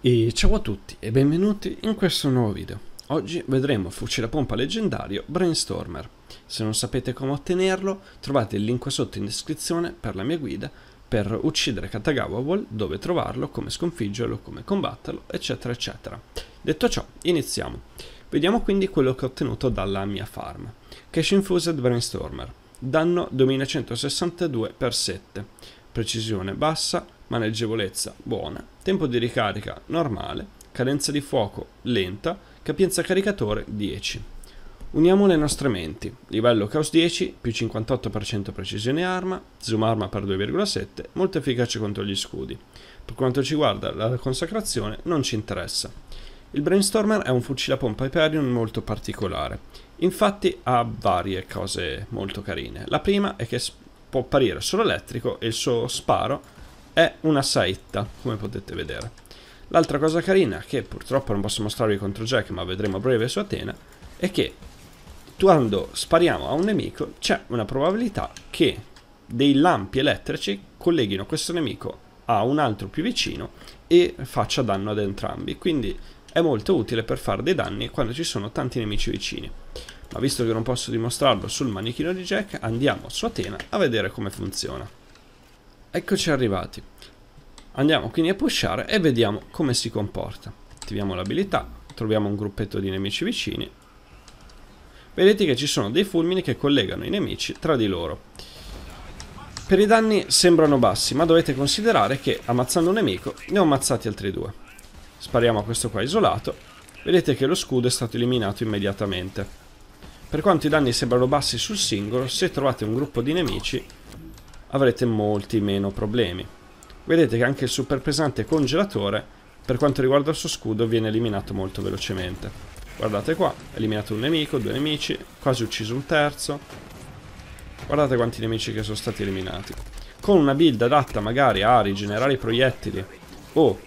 E ciao a tutti e benvenuti in questo nuovo video. Oggi vedremo fucile a pompa leggendario Brainstormer. Se non sapete come ottenerlo, trovate il link sotto in descrizione per la mia guida per uccidere Katagawa Wall, dove trovarlo, come sconfiggerlo, come combatterlo, eccetera eccetera. Detto ciò, iniziamo. Vediamo quindi quello che ho ottenuto dalla mia farm. Cash Infused Brainstormer. Danno 2162 x 7. Precisione bassa, maneggevolezza buona tempo di ricarica normale, cadenza di fuoco lenta, capienza caricatore 10. Uniamo le nostre menti, livello Caos 10, più 58% precisione arma, zoom arma per 2,7, molto efficace contro gli scudi. Per quanto ci guarda la consacrazione non ci interessa. Il Brainstormer è un fucile a pompa Hyperion molto particolare, infatti ha varie cose molto carine. La prima è che può apparire solo elettrico e il suo sparo è una saetta, come potete vedere. L'altra cosa carina, che purtroppo non posso mostrarvi contro Jack, ma vedremo a breve su Atena, è che quando spariamo a un nemico c'è una probabilità che dei lampi elettrici colleghino questo nemico a un altro più vicino e faccia danno ad entrambi, quindi è molto utile per fare dei danni quando ci sono tanti nemici vicini. Ma visto che non posso dimostrarlo sul manichino di Jack, andiamo su Atena a vedere come funziona. Eccoci arrivati. Andiamo quindi a pushare e vediamo come si comporta. Attiviamo l'abilità, troviamo un gruppetto di nemici vicini. Vedete che ci sono dei fulmini che collegano i nemici tra di loro. Per i danni sembrano bassi, ma dovete considerare che ammazzando un nemico ne ho ammazzati altri due. Spariamo a questo qua isolato. Vedete che lo scudo è stato eliminato immediatamente. Per quanto i danni sembrano bassi sul singolo, se trovate un gruppo di nemici avrete molti meno problemi. Vedete che anche il super pesante congelatore, per quanto riguarda il suo scudo, viene eliminato molto velocemente. Guardate qua, eliminato un nemico, due nemici, quasi ucciso un terzo. Guardate quanti nemici che sono stati eliminati. Con una build adatta magari a rigenerare i proiettili o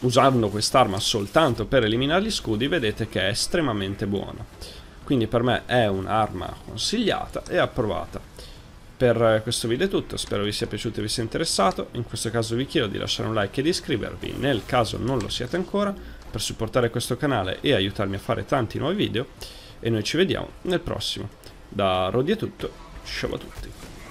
usando quest'arma soltanto per eliminare gli scudi, vedete che è estremamente buona. Quindi per me è un'arma consigliata e approvata per eh, questo video è tutto, spero vi sia piaciuto e vi sia interessato, in questo caso vi chiedo di lasciare un like e di iscrivervi nel caso non lo siate ancora per supportare questo canale e aiutarmi a fare tanti nuovi video e noi ci vediamo nel prossimo. Da Rodi è tutto, ciao a tutti!